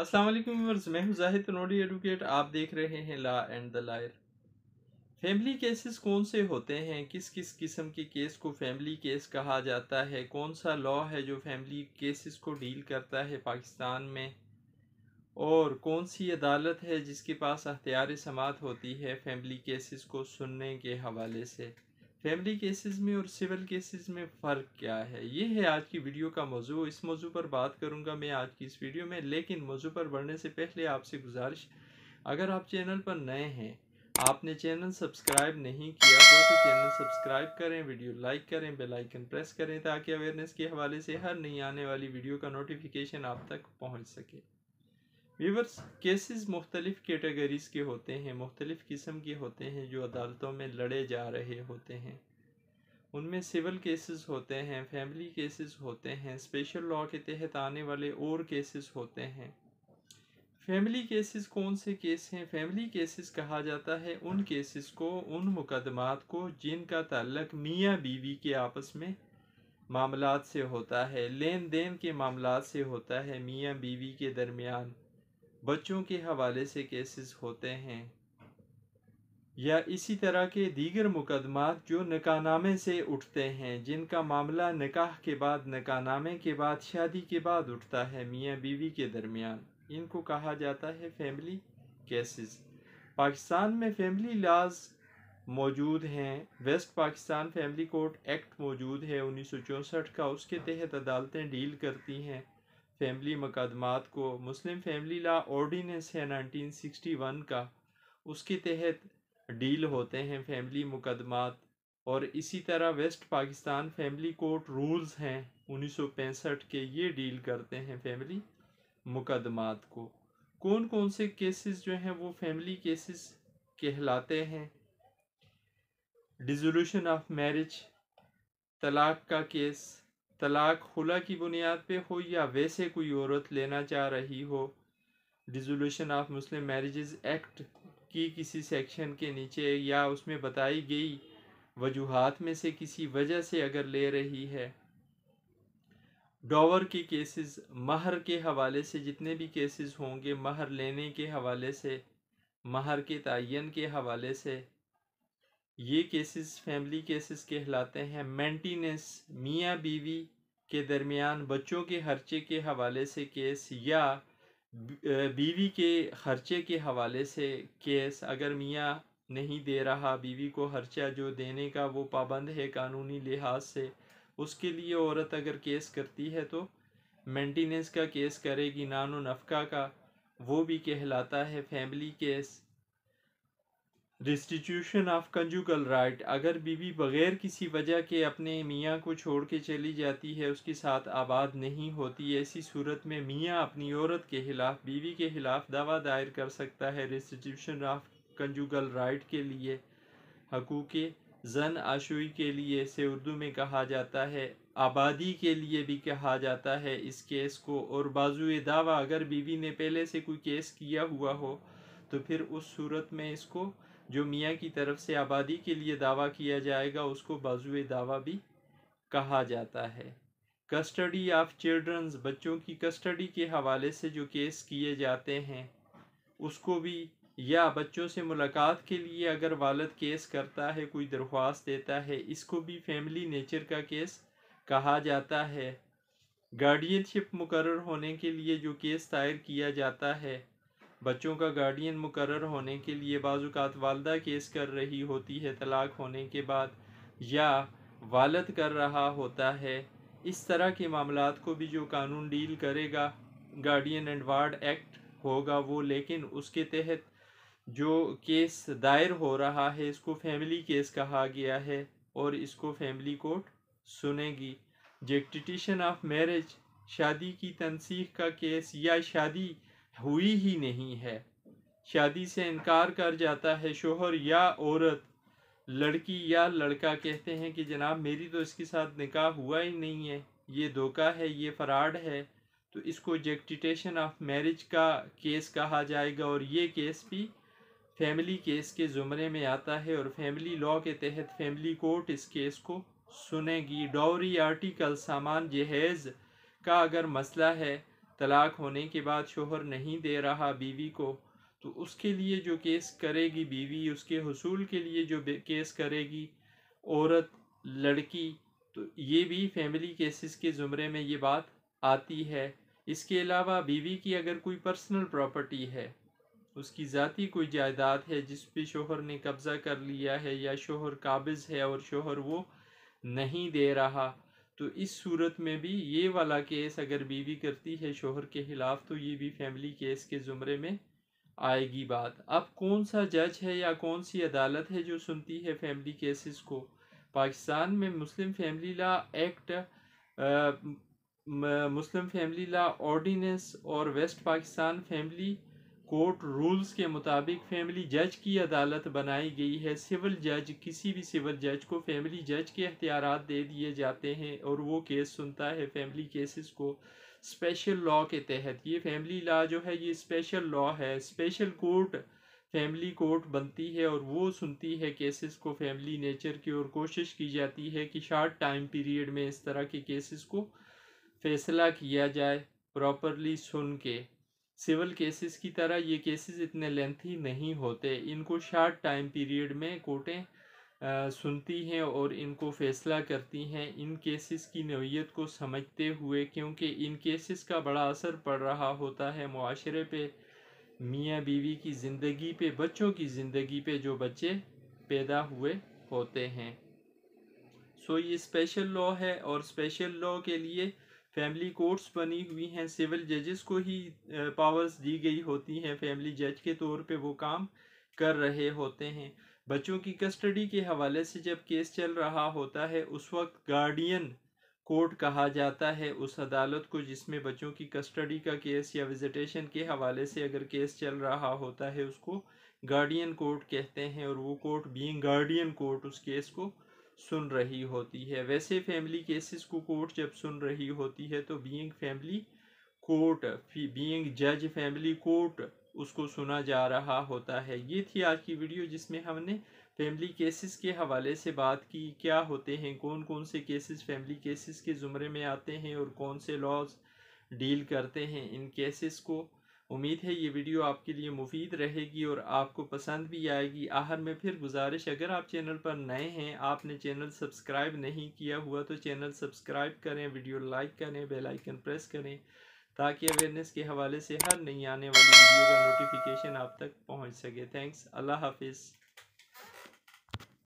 अस्सलाम वालेकुम व्यूअर्स मैं हूं जाहिद नोडी एडवोकेट आप देख रहे हैं law and the lawyer family cases कौन से होते हैं किस किस किस्म के केस को फैमिली केस कहा जाता है कौन सा लॉ है जो फैमिली केसेस को डील करता है पाकिस्तान में और कौन सी अदालत है जिसके पास अख्तियार समात होती है फैमिली केसेस को सुनने के हवाले से फैमिली केसेस में और सिविल केसेस में फ़र्क क्या है ये है आज की वीडियो का मौजू इस मौजू पर बात करूँगा मैं आज की इस वीडियो में लेकिन मौजू पर बढ़ने से पहले आपसे गुजारिश अगर आप चैनल पर नए हैं आपने चैनल सब्सक्राइब नहीं किया हुआ तो चैनल सब्सक्राइब करें वीडियो लाइक करें बेल आइकन प्रेस करें ताकि अवेयरनेस के हवाले से हर नई आने वाली वीडियो का नोटिफिकेशन आप तक पहुंच सके व्यूवर्स केसेस मुख्तलिफ़ कैटेगरीज़ के होते हैं मुख्तलिफ़ किस्म के होते हैं जो अदालतों में लड़े जा रहे होते हैं उनमें सिविल केसेस होते हैं फैमिली केसेस होते हैं स्पेशल लॉ के तहत आने वाले और केसेस होते हैं फैमिली केसेस कौन से केस हैं फैमिली केसेस कहा जाता है उन केसेस को उन मुकदमात को जिनका ताल्लक मियाँ बीवी के आपस में मामला से होता है लेन देन के मामला से होता है मियाँ बीवी के दरमियान बच्चों के हवाले से केसेस होते हैं या इसी तरह के दीगर मुकदमात जो निकाहनामे से उठते हैं जिनका मामला निकाह के बाद निकाहनामे के बाद शादी के बाद उठता है मियाँ बीवी के दरमियान इनको कहा जाता है फैमिली केसेस पाकिस्तान में फैमिली लाज मौजूद हैं West Pakistan family court act मौजूद है उन्नीस का उसके तहत अदालतें डील करती हैं फैमिली मकदमात को मुस्लिम फैमिली ला ऑर्डीनेंस है 1961 का उसके तहत डील होते हैं फैमिली मुकदमात और इसी तरह West Pakistan family court rules हैं 1965 के ये डील करते हैं फैमिली मुकदमात को कौन कौन से केसेस जो हैं वो फैमिली केसेस कहलाते हैं डिजोल्यूशन ऑफ मैरिज तलाक का केस तलाक खुला की बुनियाद पे हो या वैसे कोई औरत लेना चाह रही हो resolution of Muslim marriages act की किसी सेक्शन के नीचे या उसमें बताई गई वजूहत में से किसी वजह से अगर ले रही है डॉवर के केसेस महर के हवाले से जितने भी केसेस होंगे महर लेने के हवाले से महर के तयन के हवाले से ये केसेस फैमिली केसेस कहलाते हैं मेंटेनेंस मियाँ बीवी के दरमियान बच्चों के खर्चे के हवाले से केस या बीवी के खर्चे के हवाले से केस अगर मियाँ नहीं दे रहा बीवी को खर्चा जो देने का वो पाबंद है कानूनी लिहाज से उसके लिए औरत अगर केस करती है तो मेंटेनेंस का केस करेगी नानो नफका का वो भी कहलाता है family case restitution of conjugal right अगर बीवी बग़ैर किसी वजह के अपने मियाँ को छोड़ के चली जाती है उसके साथ आबाद नहीं होती ऐसी सूरत में मियाँ अपनी औरत के ख़िलाफ़ बीवी के ख़िलाफ़ दावा दायर कर सकता है रिस्टिट्यूशन ऑफ कंजुगल राइट के लिए हकूक़ जन आशुई के लिए से उर्दू में कहा जाता है आबादी के लिए भी कहा जाता है इस केस को और बाजू दावा अगर बीवी ने पहले से कोई केस किया हुआ हो तो फिर उस सूरत में इसको जो मियाँ की तरफ से आबादी के लिए दावा किया जाएगा उसको बाजु दावा भी कहा जाता है कस्टडी ऑफ चिल्ड्रंस बच्चों की कस्टडी के हवाले से जो केस किए जाते हैं उसको भी या बच्चों से मुलाकात के लिए अगर वालद केस करता है कोई दरख्वास्त देता है इसको भी फैमिली नेचर का केस कहा जाता है गार्डियनशिप मुकर होने के लिए जो केस दायर किया जाता है बच्चों का गार्डियन मुकर होने के लिए बाजुकात वालदा केस कर रही होती है तलाक होने के बाद या वालद कर रहा होता है इस तरह के मामला को भी जो कानून डील करेगा गार्डियन एंड वार्ड एक्ट होगा वो लेकिन उसके तहत जो केस दायर हो रहा है इसको फैमिली केस कहा गया है और इसको फैमिली कोर्ट सुनेगी जेक्टिटिशन ऑफ मैरिज शादी की तनसीख का केस या शादी हुई ही नहीं है शादी से इनकार कर जाता है शोहर या औरत लड़की या लड़का कहते हैं कि जनाब मेरी तो इसके साथ निकाह हुआ ही नहीं है ये धोखा है ये फ्राड है तो इसको जेक्टिटेशन ऑफ मैरिज का केस कहा जाएगा और ये केस भी फैमिली केस के ज़ुमरे में आता है और फैमिली लॉ के तहत फैमिली कोर्ट इस केस को सुनेगी डॉरी आर्टिकल सामान जहेज़ का अगर मसला है तलाक होने के बाद शोहर नहीं दे रहा बीवी को तो उसके लिए जो केस करेगी बीवी उसके हसूल के लिए जो केस करेगी औरत लड़की तो ये भी फैमिली केसेस के ज़ुमरे में ये बात आती है इसके अलावा बीवी की अगर कोई पर्सनल प्रॉपर्टी है उसकी ज़ाती कोई जायदाद है जिस पे शोहर ने कब्ज़ा कर लिया है या शोहर काबिज़ है और शोहर वो नहीं दे रहा तो इस सूरत में भी ये वाला केस अगर बीवी करती है शोहर के ख़िलाफ़ तो ये भी फैमिली केस के ज़ुमरे में आएगी बात अब कौन सा जज है या कौन सी अदालत है जो सुनती है फैमिली केसेस को पाकिस्तान में Muslim family law act Muslim family law ordinance और West Pakistan family court rules के मुताबिक फैमिली जज की अदालत बनाई गई है सिविल जज किसी भी सिविल जज को फैमिली जज के अख्तियार दे दिए जाते हैं और वो केस सुनता है फैमिली केसेस को स्पेशल लॉ के तहत ये फैमिली लॉ जो है ये स्पेशल लॉ है स्पेशल कोर्ट फैमिली कोर्ट बनती है और वो सुनती है केसेस को फैमिली नेचर की और कोशिश की जाती है कि शॉर्ट टाइम पीरियड में इस तरह के केसेस को फैसला किया जाए प्रॉपरली सुन के सिविल केसेस की तरह ये केसेस इतने लेंथी नहीं होते इनको शार्ट टाइम पीरियड में कोर्टें सुनती हैं और इनको फैसला करती हैं इन केसेस की नोयत को समझते हुए क्योंकि इन केसेस का बड़ा असर पड़ रहा होता है माशरे पे मियाँ बीवी की ज़िंदगी पे बच्चों की ज़िंदगी पे जो बच्चे पैदा हुए होते हैं सो ये स्पेशल लॉ है और स्पेशल लॉ के लिए फैमिली कोर्ट्स बनी हुई हैं सिविल जजेस को ही पावर्स दी गई होती हैं फैमिली जज के तौर पे वो काम कर रहे होते हैं बच्चों की कस्टडी के हवाले से जब केस चल रहा होता है उस वक्त गार्डियन कोर्ट कहा जाता है उस अदालत को जिसमें बच्चों की कस्टडी का केस या विजिटेशन के हवाले से अगर केस चल रहा होता है उसको गार्डियन कोर्ट कहते हैं और वो कोर्ट बीइंग गार्डियन कोर्ट उस केस को सुन रही होती है वैसे फैमिली केसेस को कोर्ट जब सुन रही होती है तो बीइंग फैमिली कोर्ट बीइंग जज फैमिली कोर्ट उसको सुना जा रहा होता है ये थी आज की वीडियो जिसमें हमने फैमिली केसेस के हवाले से बात की क्या होते हैं कौन कौन से केसेस फैमिली केसेस के ज़ुमरे में आते हैं और कौन से लॉज डील करते हैं इन केसेस को उम्मीद है ये वीडियो आपके लिए मुफीद रहेगी और आपको पसंद भी आएगी आहर में फिर गुजारिश अगर आप चैनल पर नए हैं आपने चैनल सब्सक्राइब नहीं किया हुआ तो चैनल सब्सक्राइब करें वीडियो लाइक करें बेल आइकन प्रेस करें ताकि अवेयरनेस के हवाले से हर नई आने वाली वीडियो का नोटिफिकेशन आप तक पहुंच सके थैंक्स अल्लाह हाफिज़